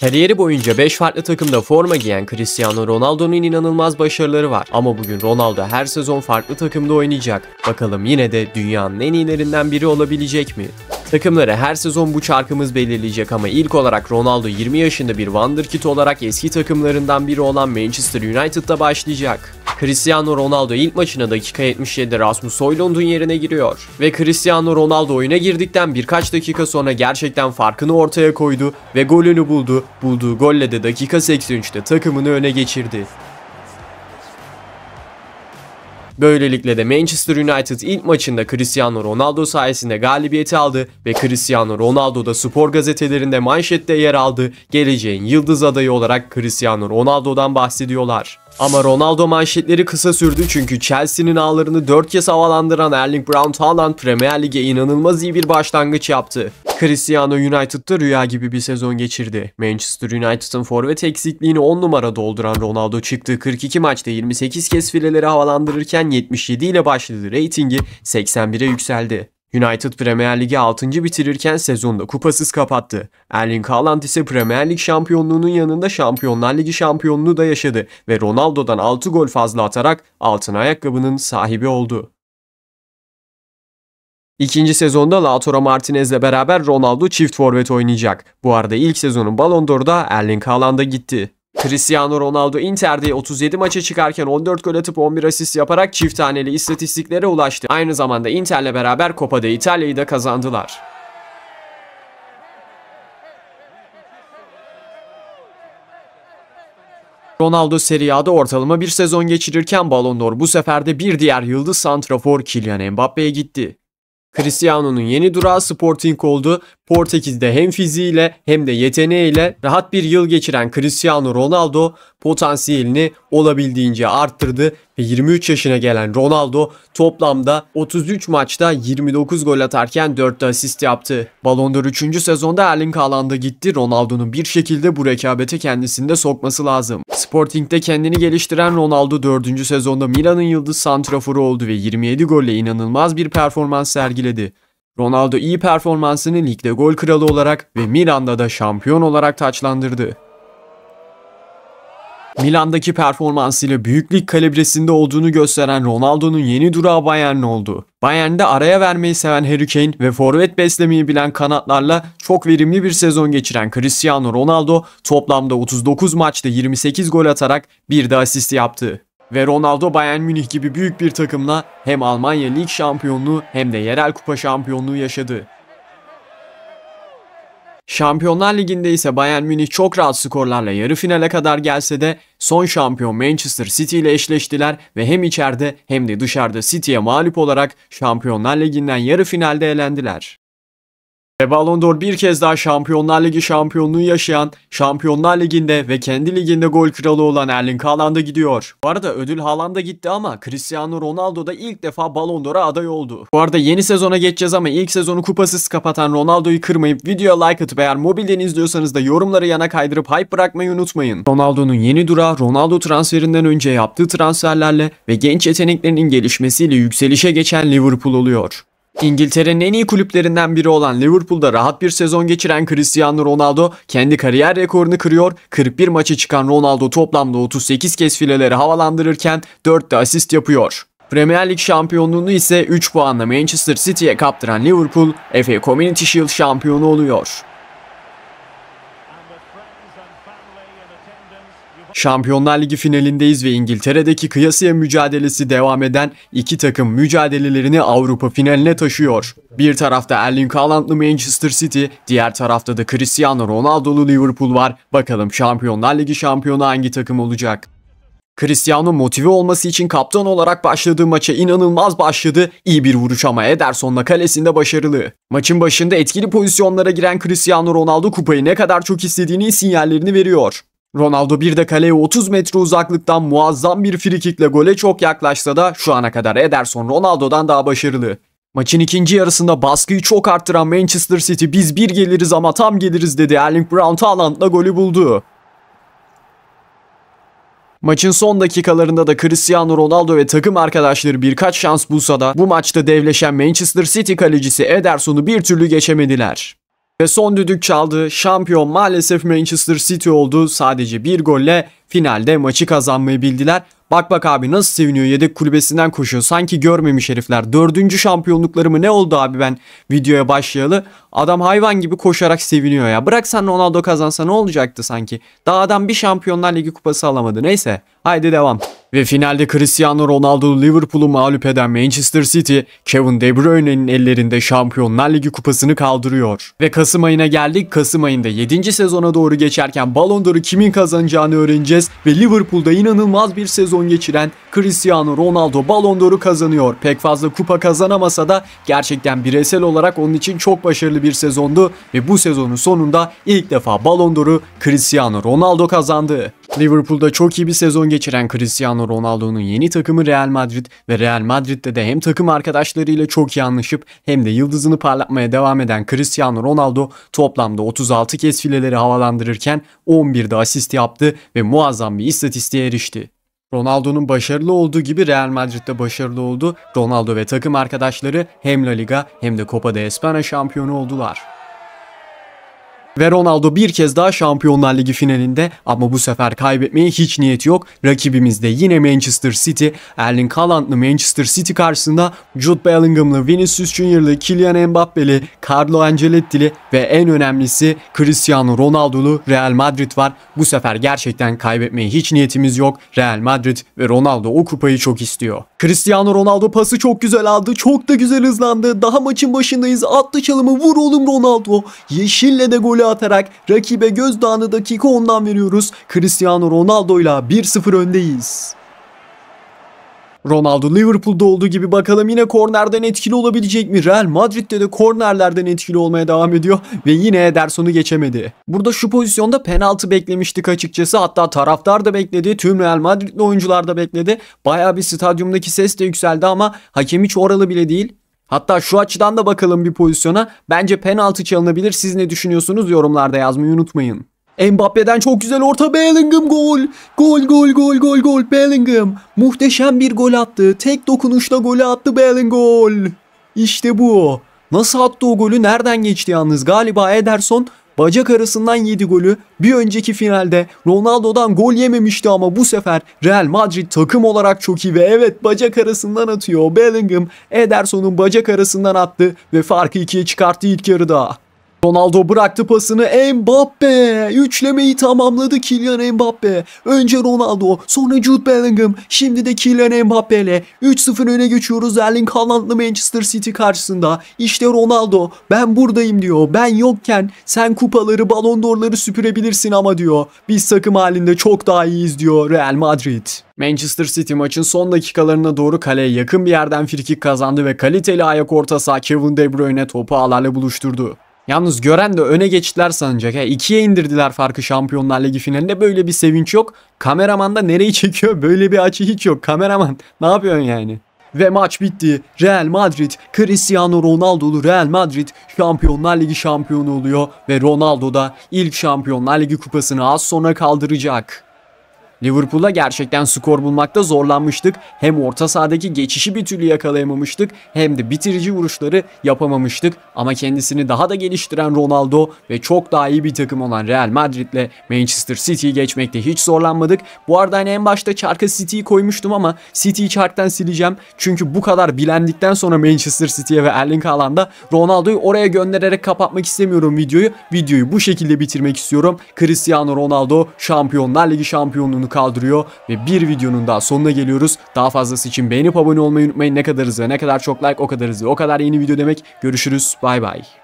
Kariyeri boyunca 5 farklı takımda forma giyen Cristiano Ronaldo'nun inanılmaz başarıları var. Ama bugün Ronaldo her sezon farklı takımda oynayacak. Bakalım yine de dünyanın en iyilerinden biri olabilecek mi? Takımları her sezon bu çarkımız belirleyecek ama ilk olarak Ronaldo 20 yaşında bir wonderkid olarak eski takımlarından biri olan Manchester United'da başlayacak. Cristiano Ronaldo ilk maçına dakika 77'de Rasmus Højlund'un yerine giriyor. Ve Cristiano Ronaldo oyuna girdikten birkaç dakika sonra gerçekten farkını ortaya koydu ve golünü buldu. Bulduğu golle de dakika 83'te takımını öne geçirdi. Böylelikle de Manchester United ilk maçında Cristiano Ronaldo sayesinde galibiyeti aldı ve Cristiano Ronaldo da spor gazetelerinde manşette yer aldı. Geleceğin yıldız adayı olarak Cristiano Ronaldo'dan bahsediyorlar. Ama Ronaldo manşetleri kısa sürdü çünkü Chelsea'nin ağlarını 4 kez havalandıran Erling Braut Haaland Premier Lig'e inanılmaz iyi bir başlangıç yaptı. Cristiano United'da rüya gibi bir sezon geçirdi. Manchester United'ın forvet eksikliğini 10 numara dolduran Ronaldo çıktığı 42 maçta 28 kez fileleri havalandırırken 77 ile başladı. Ratingi 81'e yükseldi. United Premier Lig'i 6. bitirirken sezonda kupasız kapattı. Erling Haaland ise Premier Lig şampiyonluğunun yanında Şampiyonlar Ligi şampiyonluğu da yaşadı ve Ronaldo'dan 6 gol fazla atarak altın ayakkabının sahibi oldu. İkinci sezonda Lautaro Martinez'le beraber Ronaldo çift forvet oynayacak. Bu arada ilk sezonun Ballon d'Or'da Erling Haaland'a gitti. Cristiano Ronaldo Inter'de 37 maça çıkarken 14 gol atıp 11 asist yaparak çift taneli istatistiklere ulaştı. Aynı zamanda Inter'le beraber Copa'da İtalya'yı da kazandılar. Ronaldo Serie A'da ortalama bir sezon geçirirken Ballon d'Or bu sefer de bir diğer yıldız santrafor Kylian Mbappe'ye gitti. Cristiano'nun yeni durağı Sporting oldu. Portekiz'de hem fiziğiyle hem de yeteneğiyle rahat bir yıl geçiren Cristiano Ronaldo potansiyelini olabildiğince arttırdı ve 23 yaşına gelen Ronaldo toplamda 33 maçta 29 gol atarken 4 de asist yaptı. Ballon d'Or 3. sezonda Erling Haaland'a gitti. Ronaldo'nun bir şekilde bu rekabete kendisini de sokması lazım. Sporting'de kendini geliştiren Ronaldo 4. sezonda Milan'ın yıldız santraforu oldu ve 27 golle inanılmaz bir performans sergiledi. Ronaldo iyi performansını ligde gol kralı olarak ve Milan'da da şampiyon olarak taçlandırdı. Milan'daki performansıyla büyüklük kalibresinde olduğunu gösteren Ronaldo'nun yeni durağı Bayern oldu. Bayern'de araya vermeyi seven Harry Kane ve forvet beslemeyi bilen kanatlarla çok verimli bir sezon geçiren Cristiano Ronaldo toplamda 39 maçta 28 gol atarak bir de asist yaptı. Ve Ronaldo Bayern Münih gibi büyük bir takımla hem Almanya Lig şampiyonluğu hem de yerel kupa şampiyonluğu yaşadı. Şampiyonlar Ligi'nde ise Bayern Münih çok rahat skorlarla yarı finale kadar gelse de son şampiyon Manchester City ile eşleştiler ve hem içeride hem de dışarıda City'ye mağlup olarak Şampiyonlar Ligi'nden yarı finalde elendiler. Eva Londor bir kez daha Şampiyonlar Ligi şampiyonluğu yaşayan, Şampiyonlar Ligi'nde ve kendi liginde gol kralı olan Erling Haaland'a gidiyor. Bu arada ödül Haaland'a gitti ama Cristiano Ronaldo da ilk defa Ballon d'Or'a aday oldu. Bu arada yeni sezona geçeceğiz ama ilk sezonu kupasız kapatan Ronaldo'yu kırmayıp videoya like atıp eğer mobilden izliyorsanız da yorumları yana kaydırıp hype bırakmayı unutmayın. Ronaldo'nun yeni durağı Ronaldo transferinden önce yaptığı transferlerle ve genç yeteneklerinin gelişmesiyle yükselişe geçen Liverpool oluyor. İngiltere'nin en iyi kulüplerinden biri olan Liverpool'da rahat bir sezon geçiren Cristiano Ronaldo kendi kariyer rekorunu kırıyor. 41 maçı çıkan Ronaldo toplamda 38 kez fileleri havalandırırken 4 de asist yapıyor. Premier Lig şampiyonluğunu ise 3 puanla Manchester City'ye kaptıran Liverpool, FA Community Shield şampiyonu oluyor. Şampiyonlar Ligi finalindeyiz ve İngiltere'deki kıyasıya mücadelesi devam eden iki takım mücadelelerini Avrupa finaline taşıyor. Bir tarafta Erling Haaland'lı Manchester City, diğer tarafta da Cristiano Ronaldo'lu Liverpool var. Bakalım Şampiyonlar Ligi şampiyonu hangi takım olacak? Cristiano motive olması için kaptan olarak başladığı maça inanılmaz başladı. İyi bir vuruş ama Ederson'la kalesinde başarılı. Maçın başında etkili pozisyonlara giren Cristiano Ronaldo kupayı ne kadar çok istediğini sinyallerini veriyor. Ronaldo bir de kaleye 30 metre uzaklıktan muazzam bir frikikle gole çok yaklaşsa da şu ana kadar Ederson Ronaldo'dan daha başarılı. Maçın ikinci yarısında baskıyı çok arttıran Manchester City biz bir geliriz ama tam geliriz dedi Erling Brown Haaland'la golü buldu. Maçın son dakikalarında da Cristiano Ronaldo ve takım arkadaşları birkaç şans bulsa da bu maçta devleşen Manchester City kalecisi Ederson'u bir türlü geçemediler. Ve son düdük çaldı. Şampiyon maalesef Manchester City oldu. Sadece bir golle Finalde maçı kazanmayı bildiler. Bak bak abi nasıl seviniyor yedek kulübesinden koşuyor. Sanki görmemiş herifler. Dördüncü şampiyonlukları mı ne oldu abi ben videoya başlayalı. Adam hayvan gibi koşarak seviniyor ya. Bıraksan Ronaldo kazansa ne olacaktı sanki. Daha adam bir şampiyonlar ligi kupası alamadı. Neyse haydi devam. Ve finalde Cristiano Ronaldo Liverpool'u mağlup eden Manchester City, Kevin De Bruyne'nin ellerinde Şampiyonlar Ligi kupasını kaldırıyor. Ve Kasım ayına geldik. Kasım ayında 7. sezona doğru geçerken Ballon d'Or'u kimin kazanacağını öğreneceğiz. Mendes ve Liverpool'da inanılmaz bir sezon geçiren Cristiano Ronaldo Ballon d'Or'u kazanıyor. Pek fazla kupa kazanamasa da gerçekten bireysel olarak onun için çok başarılı bir sezondu ve bu sezonun sonunda ilk defa Ballon d'Or'u Cristiano Ronaldo kazandı. Liverpool'da çok iyi bir sezon geçiren Cristiano Ronaldo'nun yeni takımı Real Madrid ve Real Madrid'de de hem takım arkadaşlarıyla çok iyi anlaşıp hem de yıldızını parlatmaya devam eden Cristiano Ronaldo toplamda 36 kez fileleri havalandırırken 11'de asist yaptı ve muazzam bir istatistiğe erişti. Ronaldo'nun başarılı olduğu gibi Real Madrid'de başarılı oldu. Ronaldo ve takım arkadaşları hem La Liga hem de Copa de España şampiyonu oldular. Ve Ronaldo bir kez daha Şampiyonlar Ligi finalinde ama bu sefer kaybetmeye hiç niyeti yok. Rakibimiz de yine Manchester City. Erling Haaland'lı Manchester City karşısında Jude Bellingham'lı, Vinicius Junior'lı, Kylian Mbappe'li, Carlo Ancelotti'li ve en önemlisi Cristiano Ronaldo'lu Real Madrid var. Bu sefer gerçekten kaybetmeye hiç niyetimiz yok. Real Madrid ve Ronaldo o kupayı çok istiyor. Cristiano Ronaldo pası çok güzel aldı. Çok da güzel hızlandı. Daha maçın başındayız. Attı çalımı. Vur oğlum Ronaldo. Yeşille de golü golü atarak rakibe gözdağını dakika ondan veriyoruz. Cristiano Ronaldo ile 1-0 öndeyiz. Ronaldo Liverpool'da olduğu gibi bakalım yine kornerden etkili olabilecek mi? Real Madrid'de de kornerlerden etkili olmaya devam ediyor ve yine Ederson'u geçemedi. Burada şu pozisyonda penaltı beklemiştik açıkçası. Hatta taraftar da bekledi. Tüm Real Madrid'li oyuncular da bekledi. Baya bir stadyumdaki ses de yükseldi ama hakem hiç oralı bile değil. Hatta şu açıdan da bakalım bir pozisyona. Bence penaltı çalınabilir. Siz ne düşünüyorsunuz yorumlarda yazmayı unutmayın. Mbappe'den çok güzel orta Bellingham gol. Gol gol gol gol gol Bellingham. Muhteşem bir gol attı. Tek dokunuşla golü attı Bellingham. Gol. İşte bu. Nasıl attı o golü? Nereden geçti yalnız? Galiba Ederson Bacak arasından yedi golü bir önceki finalde Ronaldo'dan gol yememişti ama bu sefer Real Madrid takım olarak çok iyi ve evet bacak arasından atıyor. Bellingham Ederson'un bacak arasından attı ve farkı ikiye çıkarttı ilk yarıda. Ronaldo bıraktı pasını Mbappe. Üçlemeyi tamamladı Kylian Mbappe. Önce Ronaldo, sonra Jude Bellingham, şimdi de Kylian Mbappe ile 3-0 öne geçiyoruz Erling Haaland'lı Manchester City karşısında. İşte Ronaldo ben buradayım diyor. Ben yokken sen kupaları, balon dorları süpürebilirsin ama diyor. Biz takım halinde çok daha iyiyiz diyor Real Madrid. Manchester City maçın son dakikalarına doğru kaleye yakın bir yerden frikik kazandı ve kaliteli ayak orta saha Kevin De Bruyne topu ağlarla buluşturdu. Yalnız gören de öne geçtiler sanacak. He. İkiye indirdiler farkı Şampiyonlar Ligi finalinde. Böyle bir sevinç yok. Kameraman da nereyi çekiyor? Böyle bir açı hiç yok. Kameraman ne yapıyorsun yani? Ve maç bitti. Real Madrid, Cristiano Ronaldo'lu Real Madrid Şampiyonlar Ligi şampiyonu oluyor. Ve Ronaldo da ilk Şampiyonlar Ligi kupasını az sonra kaldıracak. Liverpool'a gerçekten skor bulmakta zorlanmıştık. Hem orta sahadaki geçişi bir türlü yakalayamamıştık hem de bitirici vuruşları yapamamıştık. Ama kendisini daha da geliştiren Ronaldo ve çok daha iyi bir takım olan Real Madrid'le Manchester City'yi geçmekte hiç zorlanmadık. Bu arada hani en başta çarka City'yi koymuştum ama City'yi çarktan sileceğim. Çünkü bu kadar bilendikten sonra Manchester City'ye ve Erling Haaland'a Ronaldo'yu oraya göndererek kapatmak istemiyorum videoyu. Videoyu bu şekilde bitirmek istiyorum. Cristiano Ronaldo Şampiyonlar Ligi şampiyonluğunu kaldırıyor ve bir videonun daha sonuna geliyoruz. Daha fazlası için beğenip abone olmayı unutmayın. Ne kadar hızlı ne kadar çok like o kadar hızlı o kadar yeni video demek. Görüşürüz bay bay.